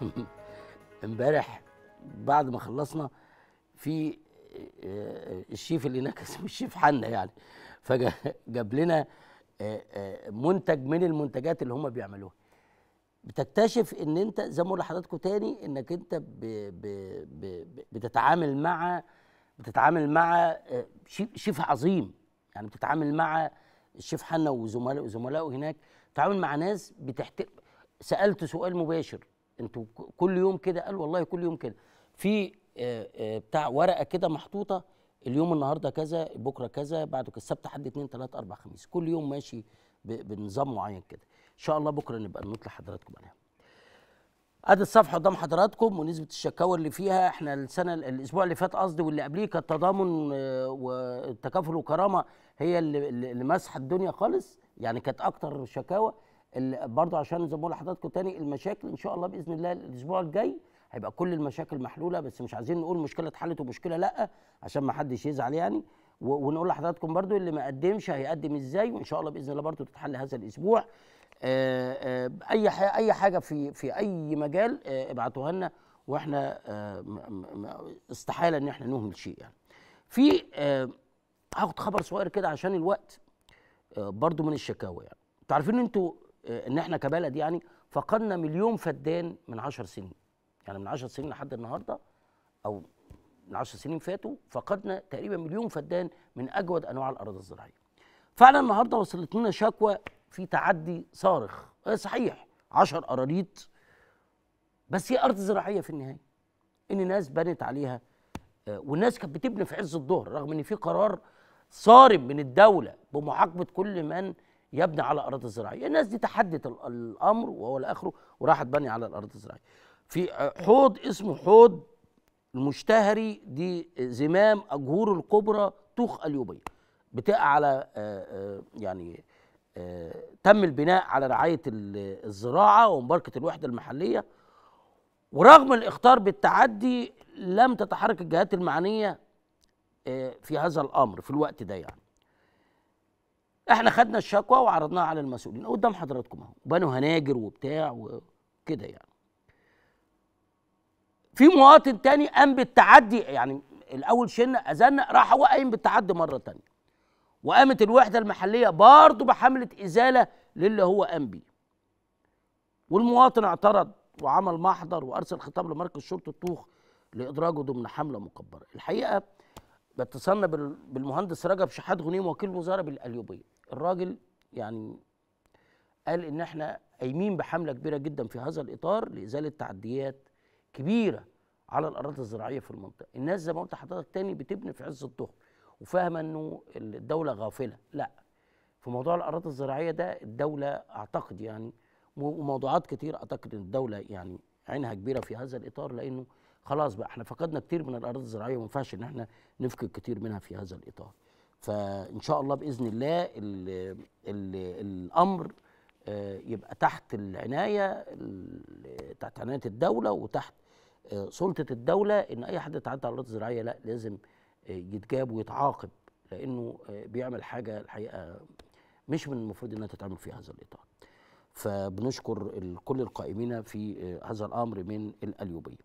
امبارح بعد ما خلصنا في آه، الشيف اللي هناك اسمه الشيف حنا يعني فجاب لنا آه، آه، منتج من المنتجات اللي هم بيعملوها بتكتشف ان انت زي ما اقول لحضراتكم تاني انك انت ب ب ب بتتعامل مع بتتعامل مع شيف عظيم يعني بتتعامل مع الشيف حنا وزملائه هناك بتتعامل مع ناس بتحت سالت سؤال مباشر انتوا كل يوم كده قال والله كل يوم كده في آه، آه، بتاع ورقه كده محطوطه اليوم النهارده كذا بكره كذا بعد السبت حد اثنين تلاته اربع خميس كل يوم ماشي بنظام معين كده ان شاء الله بكره نبقى نطلع لحضراتكم عليها ادي الصفحه قدام حضراتكم ونسبه الشكاوى اللي فيها احنا السنه الاسبوع اللي فات قصدي واللي قبليه كان تضامن آه، والتكافل وكرامه هي اللي اللي الدنيا خالص يعني كانت اكتر شكاوى برضه عشان زي ما بقول لحضراتكم تاني المشاكل ان شاء الله باذن الله الاسبوع الجاي هيبقى كل المشاكل محلوله بس مش عايزين نقول مشكله اتحلت ومشكله لا عشان ما حدش يزعل يعني ونقول لحضراتكم برضو اللي ما قدمش هيقدم ازاي وان شاء الله باذن الله برضو تتحل هذا الاسبوع آه، آه، اي اي حاجه في في اي مجال آه، ابعتوها لنا واحنا استحاله ان احنا نهمل شيء يعني في هاخد خبر صغير كده عشان الوقت برضو من الشكاوى يعني انتوا عارفين انتوا آه، ان احنا كبلد يعني فقدنا مليون فدان من 10 سنين يعني من 10 سنين لحد النهارده او من 10 سنين فاتوا فقدنا تقريبا مليون فدان من اجود انواع الاراضي الزراعيه فعلا النهارده وصلت لنا شكوى في تعدي صارخ آه، صحيح 10 اراضيت بس هي ارض زراعيه في النهايه ان ناس بنت عليها آه، والناس كانت بتبني في عز الظهر رغم ان في قرار صارم من الدوله بمحاكمه كل من يبني على اراضي زراعيه الناس دي تحدت الامر وهو لاخره وراحت بني على الاراضي الزراعيه في حوض اسمه حوض المشتهري دي زمام اجهور الكبرى توخ اليوبيه بتقع على آه، آه، يعني آه، تم البناء على رعايه الزراعه ومباركه الوحده المحليه ورغم الاخطار بالتعدي لم تتحرك الجهات المعنيه في هذا الامر في الوقت ده يعني احنا خدنا الشكوى وعرضناها على المسؤولين قدام حضراتكم اهو بنوا هناجر وبتاع وكده يعني في مواطن تاني قام بالتعدي يعني الاول شن اذنا راح هو قايم بالتعدي مره تانية وقامت الوحده المحليه برضه بحمله ازاله للي هو قام بيه والمواطن اعترض وعمل محضر وارسل خطاب لمركز شرطه الطوخ لادراجه ضمن حمله مكبره الحقيقه باتصالنا بالمهندس رجب شحات غنيم وكيل وزاره بالاليوبيه الراجل يعني قال ان احنا قايمين بحمله كبيره جدا في هذا الاطار لازاله تعديات كبيره على الاراضي الزراعيه في المنطقه الناس زي ما قلت لحضرتك تاني بتبني في عز الظهر وفاهمه انه الدوله غافله لا في موضوع الاراضي الزراعيه ده الدوله اعتقد يعني وموضوعات كتير اعتقد ان الدوله يعني عينها كبيره في هذا الاطار لانه خلاص بقى احنا فقدنا كتير من الاراضي الزراعيه وما ينفعش ان احنا نفقد كتير منها في هذا الاطار فان شاء الله باذن الله الـ الـ الامر آه، يبقى تحت العنايه تحت عنايه الدوله وتحت آه، سلطه الدوله ان اي حد يتعدى على الارض الزراعيه لا لازم آه، يتجاب ويتعاقب لانه بيعمل حاجه الحقيقه مش من المفروض انها تتعمل في هذا الاطار. فبنشكر كل القائمين في هذا الامر من الاليوبيه.